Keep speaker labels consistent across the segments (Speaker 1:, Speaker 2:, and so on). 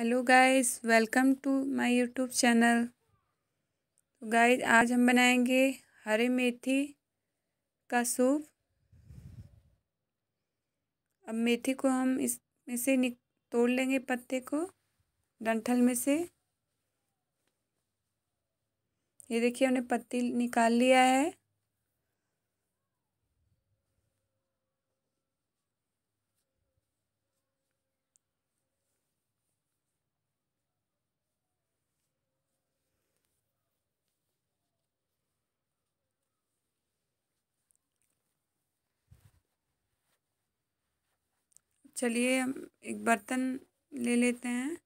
Speaker 1: hello guys welcome to my YouTube channel तो guys आज हम बनाएंगे हरे मेथी का सूप अब मेथी को हम इसमें से तोड़ लेंगे पत्ते को डंठल में से ये देखिए हमने पत्ती निकाल लिया है चलिए हम एक बर्तन ले लेते हैं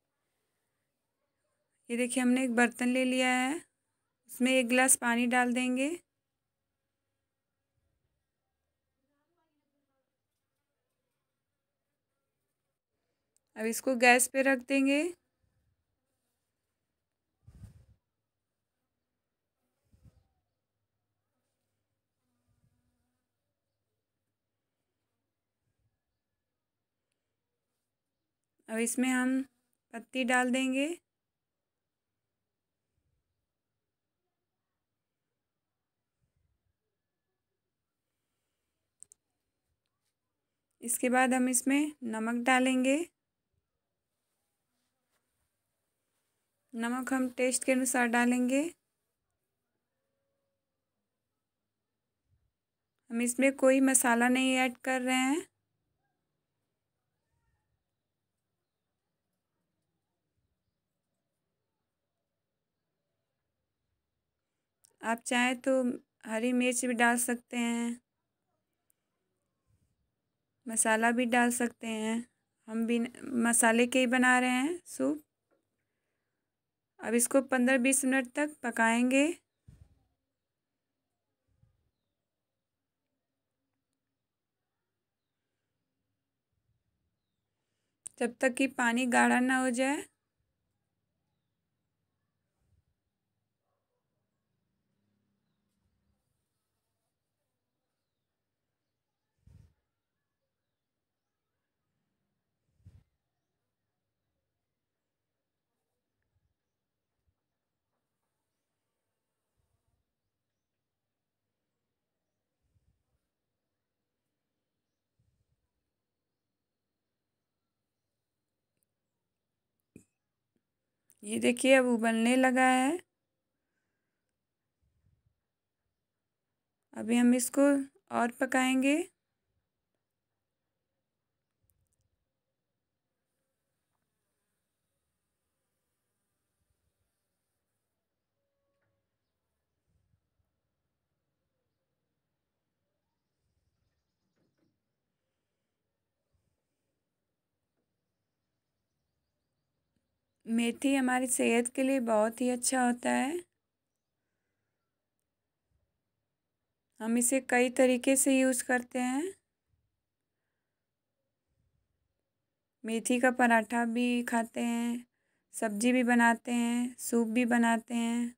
Speaker 1: ये देखिए हमने एक बर्तन ले लिया है उसमें एक गिलास पानी डाल देंगे अब इसको गैस पे रख देंगे अब इसमें हम पत्ती डाल देंगे इसके बाद हम इसमें नमक डालेंगे नमक हम टेस्ट के अनुसार डालेंगे हम इसमें कोई मसाला नहीं ऐड कर रहे हैं आप चाहें तो हरी मिर्च भी डाल सकते हैं मसाला भी डाल सकते हैं हम भी मसाले के ही बना रहे हैं सूप अब इसको पंद्रह बीस मिनट तक पकाएंगे जब तक कि पानी गाढ़ा ना हो जाए ये देखिए अब उबलने लगा है अभी हम इसको और पकाएंगे मेथी हमारी सेहत के लिए बहुत ही अच्छा होता है हम इसे कई तरीके से यूज़ करते हैं मेथी का पराठा भी खाते हैं सब्जी भी बनाते हैं सूप भी बनाते हैं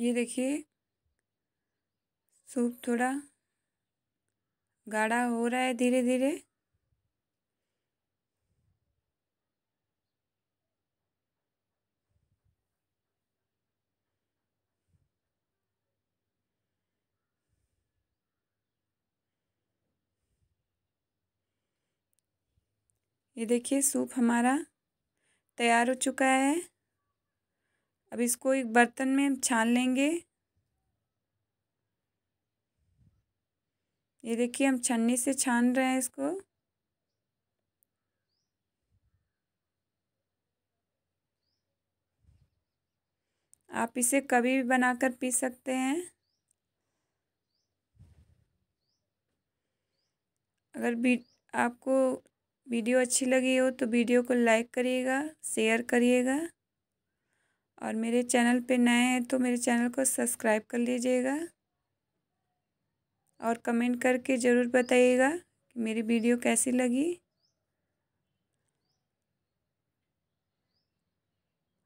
Speaker 1: ये देखिए सूप थोड़ा गाढ़ा हो रहा है धीरे धीरे ये देखिए सूप हमारा तैयार हो चुका है अब इसको एक बर्तन में छान लेंगे ये देखिए हम छन्नी से छान रहे हैं इसको आप इसे कभी भी बनाकर पी सकते हैं अगर भी आपको वीडियो अच्छी लगी हो तो वीडियो को लाइक करिएगा शेयर करिएगा और मेरे चैनल पे नए हैं तो मेरे चैनल को सब्सक्राइब कर लीजिएगा और कमेंट करके ज़रूर बताइएगा कि मेरी वीडियो कैसी लगी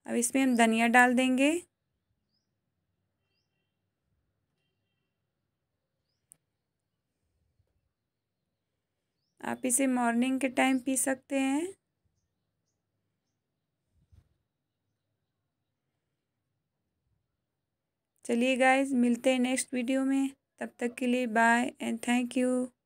Speaker 1: अब इसमें हम धनिया डाल देंगे आप इसे मॉर्निंग के टाइम पी सकते हैं चलिए गाइज मिलते हैं नेक्स्ट वीडियो में तब तक के लिए बाय एंड थैंक यू